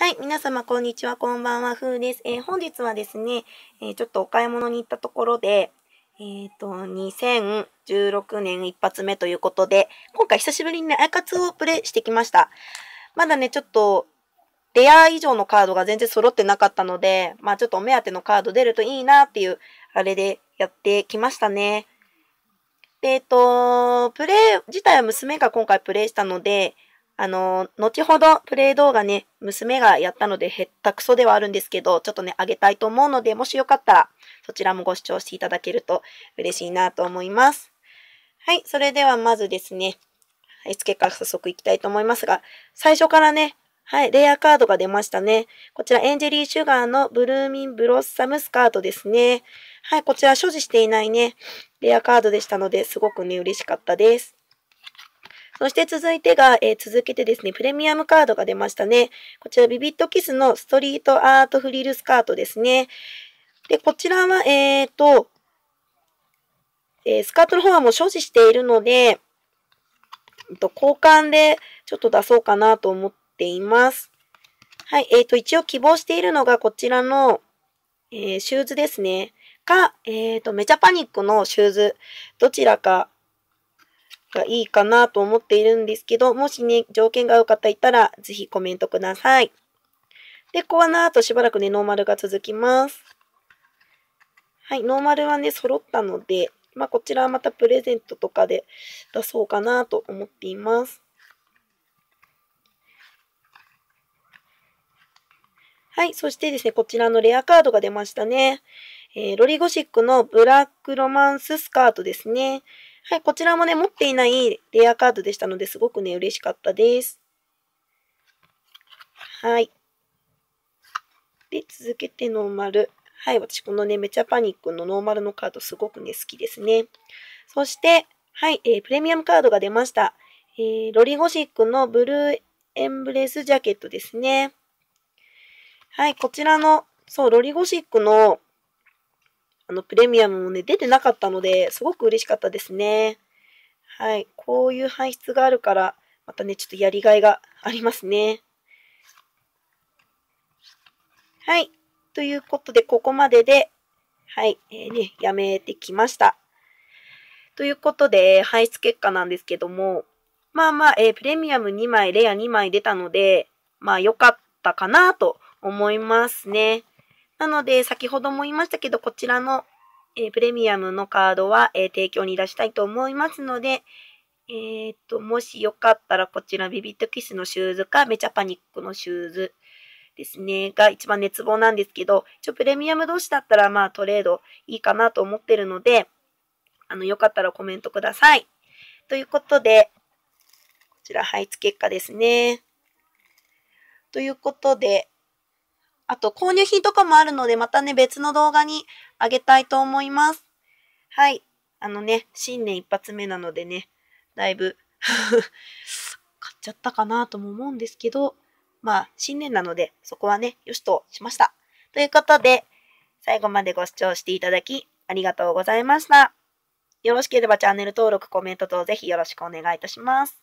はい、皆様こんにちは、こんばんは、ふうです。えー、本日はですね、えー、ちょっとお買い物に行ったところで、えっ、ー、と、2016年一発目ということで、今回久しぶりにね、アイカツをプレイしてきました。まだね、ちょっと、レア以上のカードが全然揃ってなかったので、まあちょっとお目当てのカード出るといいなっていう、あれでやってきましたね。で、えっ、ー、と、プレイ自体は娘が今回プレイしたので、あの、後ほどプレイ動画ね、娘がやったのでへったくそではあるんですけど、ちょっとね、あげたいと思うので、もしよかったら、そちらもご視聴していただけると嬉しいなと思います。はい、それではまずですね、絵付けから早速いきたいと思いますが、最初からね、はい、レアカードが出ましたね。こちら、エンジェリー・シュガーのブルーミン・ブロッサムスカートですね。はい、こちら所持していないね、レアカードでしたので、すごくね、嬉しかったです。そして続いてが、えー、続けてですね、プレミアムカードが出ましたね。こちら、ビビットキスのストリートアートフリルスカートですね。で、こちらは、えっ、ー、と、えー、スカートの方はもう所持しているので、えっと、交換でちょっと出そうかなと思っています。はい、えっ、ー、と、一応希望しているのがこちらの、えー、シューズですね。か、えっ、ー、と、メチャパニックのシューズ、どちらかがいいかなと思っているんですけど、もしね、条件が合う方いたら、ぜひコメントください。で、この後しばらくね、ノーマルが続きます。はい、ノーマルはね、揃ったので、まあ、こちらはまたプレゼントとかで出そうかなと思っています。はい、そしてですね、こちらのレアカードが出ましたね。えー、ロリゴシックのブラックロマンススカートですね。はい、こちらもね、持っていないレアカードでしたので、すごくね、嬉しかったです。はい。で、続けてノーマル。はい、私このね、めちゃパニックのノーマルのカードすごくね、好きですね。そして、はい、えー、プレミアムカードが出ました。えー、ロリゴシックのブルーエンブレスジャケットですね。はい、こちらの、そう、ロリゴシックのあの、プレミアムもね、出てなかったので、すごく嬉しかったですね。はい。こういう排出があるから、またね、ちょっとやりがいがありますね。はい。ということで、ここまでで、はい、えー、ね、やめてきました。ということで、排出結果なんですけども、まあまあ、えー、プレミアム2枚、レア2枚出たので、まあ良かったかなと思いますね。なので、先ほども言いましたけど、こちらの、えー、プレミアムのカードは、えー、提供に出したいと思いますので、えっと、もしよかったらこちらビビットキスのシューズかメチャパニックのシューズですね、が一番熱望なんですけど、一応プレミアム同士だったらまあトレードいいかなと思ってるので、あの、よかったらコメントください。ということで、こちら配置結果ですね。ということで、あと購入品とかもあるので、またね、別の動画にあげたいと思います。はい。あのね、新年一発目なのでね、だいぶ 買っちゃったかなとも思うんですけど、まあ、新年なので、そこはね、よしとしました。ということで、最後までご視聴していただき、ありがとうございました。よろしければチャンネル登録、コメント等ぜひよろしくお願いいたします。